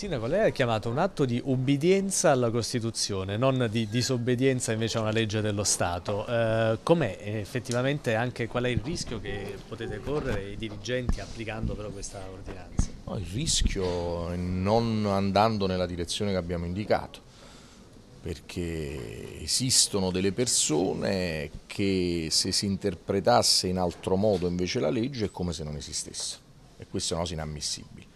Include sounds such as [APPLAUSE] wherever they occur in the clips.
Sindaco, lei ha chiamato un atto di ubbidienza alla Costituzione, non di disobbedienza invece a una legge dello Stato. Eh, Com'è effettivamente anche qual è il rischio che potete correre i dirigenti applicando però questa ordinanza? No, il rischio è non andando nella direzione che abbiamo indicato, perché esistono delle persone che se si interpretasse in altro modo invece la legge è come se non esistesse e questo è una cosa inammissibile.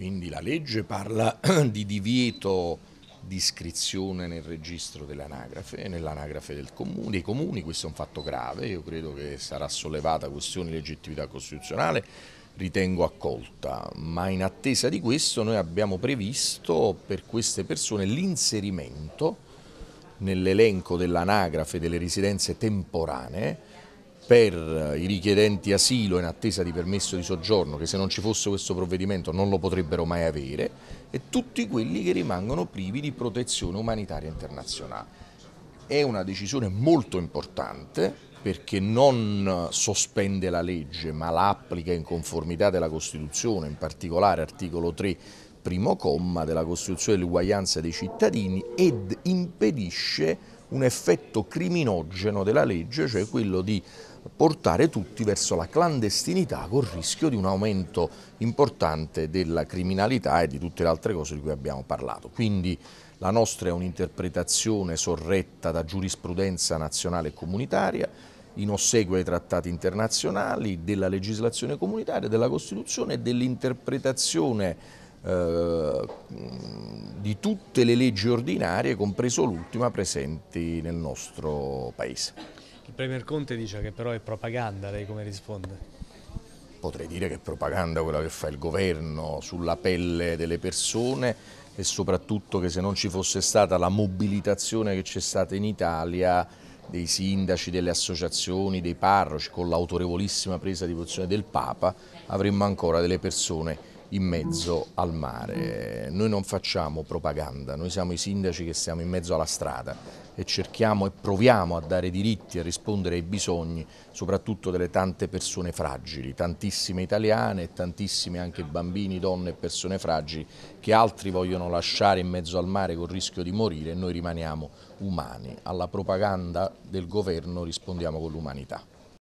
Quindi la legge parla [CLEARS THROAT] di divieto di iscrizione nel registro dell'anagrafe, nell'anagrafe del comune, dei comuni, questo è un fatto grave, io credo che sarà sollevata questione di legittimità costituzionale, ritengo accolta, ma in attesa di questo noi abbiamo previsto per queste persone l'inserimento nell'elenco dell'anagrafe delle residenze temporanee per i richiedenti asilo in attesa di permesso di soggiorno che se non ci fosse questo provvedimento non lo potrebbero mai avere e tutti quelli che rimangono privi di protezione umanitaria internazionale. È una decisione molto importante perché non sospende la legge ma la applica in conformità della Costituzione, in particolare articolo 3 primo comma della Costituzione dell'uguaglianza dei cittadini ed impedisce un effetto criminogeno della legge, cioè quello di portare tutti verso la clandestinità con il rischio di un aumento importante della criminalità e di tutte le altre cose di cui abbiamo parlato. Quindi la nostra è un'interpretazione sorretta da giurisprudenza nazionale e comunitaria, in ossequio ai trattati internazionali, della legislazione comunitaria, della Costituzione e dell'interpretazione eh, di tutte le leggi ordinarie, compreso l'ultima, presenti nel nostro Paese. Il Premier Conte dice che però è propaganda, lei come risponde? Potrei dire che è propaganda quella che fa il governo sulla pelle delle persone e soprattutto che se non ci fosse stata la mobilitazione che c'è stata in Italia dei sindaci, delle associazioni, dei parroci con l'autorevolissima presa di posizione del Papa avremmo ancora delle persone in mezzo al mare. Noi non facciamo propaganda, noi siamo i sindaci che siamo in mezzo alla strada e cerchiamo e proviamo a dare diritti e rispondere ai bisogni soprattutto delle tante persone fragili, tantissime italiane e tantissime anche bambini, donne e persone fragili che altri vogliono lasciare in mezzo al mare col rischio di morire e noi rimaniamo umani. Alla propaganda del governo rispondiamo con l'umanità.